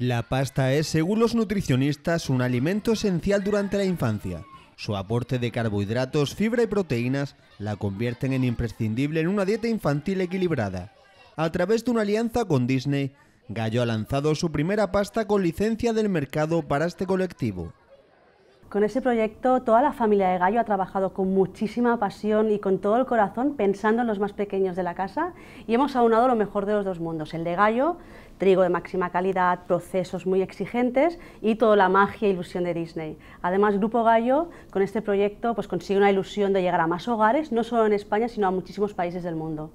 La pasta es, según los nutricionistas, un alimento esencial durante la infancia. Su aporte de carbohidratos, fibra y proteínas la convierten en imprescindible en una dieta infantil equilibrada. A través de una alianza con Disney, Gallo ha lanzado su primera pasta con licencia del mercado para este colectivo. Con ese proyecto toda la familia de Gallo ha trabajado con muchísima pasión y con todo el corazón pensando en los más pequeños de la casa y hemos aunado lo mejor de los dos mundos, el de Gallo, trigo de máxima calidad, procesos muy exigentes y toda la magia e ilusión de Disney. Además, Grupo Gallo con este proyecto pues consigue una ilusión de llegar a más hogares, no solo en España, sino a muchísimos países del mundo.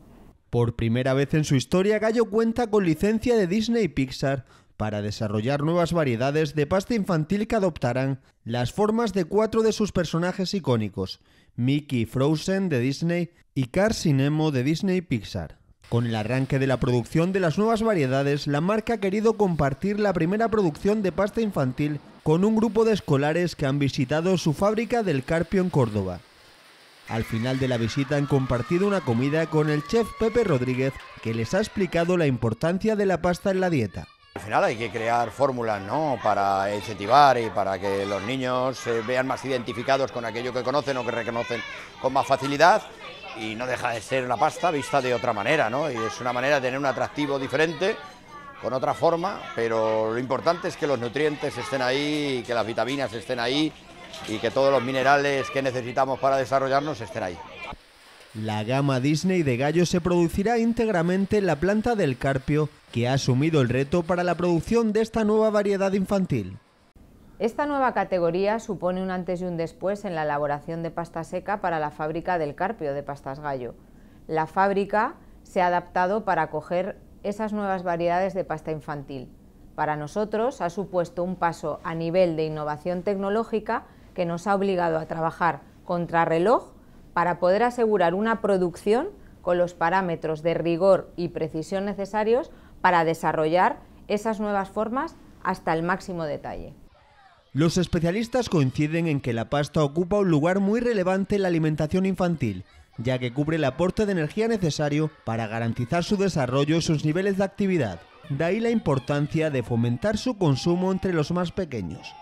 Por primera vez en su historia, Gallo cuenta con licencia de Disney y Pixar, para desarrollar nuevas variedades de pasta infantil que adoptarán las formas de cuatro de sus personajes icónicos, Mickey Frozen de Disney y Cars de Disney Pixar. Con el arranque de la producción de las nuevas variedades, la marca ha querido compartir la primera producción de pasta infantil con un grupo de escolares que han visitado su fábrica del Carpio en Córdoba. Al final de la visita han compartido una comida con el chef Pepe Rodríguez que les ha explicado la importancia de la pasta en la dieta. Al final hay que crear fórmulas ¿no? para incentivar y para que los niños se eh, vean más identificados con aquello que conocen o que reconocen con más facilidad y no deja de ser una pasta vista de otra manera, ¿no? Y es una manera de tener un atractivo diferente, con otra forma, pero lo importante es que los nutrientes estén ahí, que las vitaminas estén ahí y que todos los minerales que necesitamos para desarrollarnos estén ahí. La gama Disney de gallo se producirá íntegramente en la planta del Carpio, que ha asumido el reto para la producción de esta nueva variedad infantil. Esta nueva categoría supone un antes y un después en la elaboración de pasta seca para la fábrica del Carpio de pastas gallo. La fábrica se ha adaptado para coger esas nuevas variedades de pasta infantil. Para nosotros ha supuesto un paso a nivel de innovación tecnológica que nos ha obligado a trabajar contra reloj, para poder asegurar una producción con los parámetros de rigor y precisión necesarios para desarrollar esas nuevas formas hasta el máximo detalle. Los especialistas coinciden en que la pasta ocupa un lugar muy relevante en la alimentación infantil, ya que cubre el aporte de energía necesario para garantizar su desarrollo y sus niveles de actividad. De ahí la importancia de fomentar su consumo entre los más pequeños.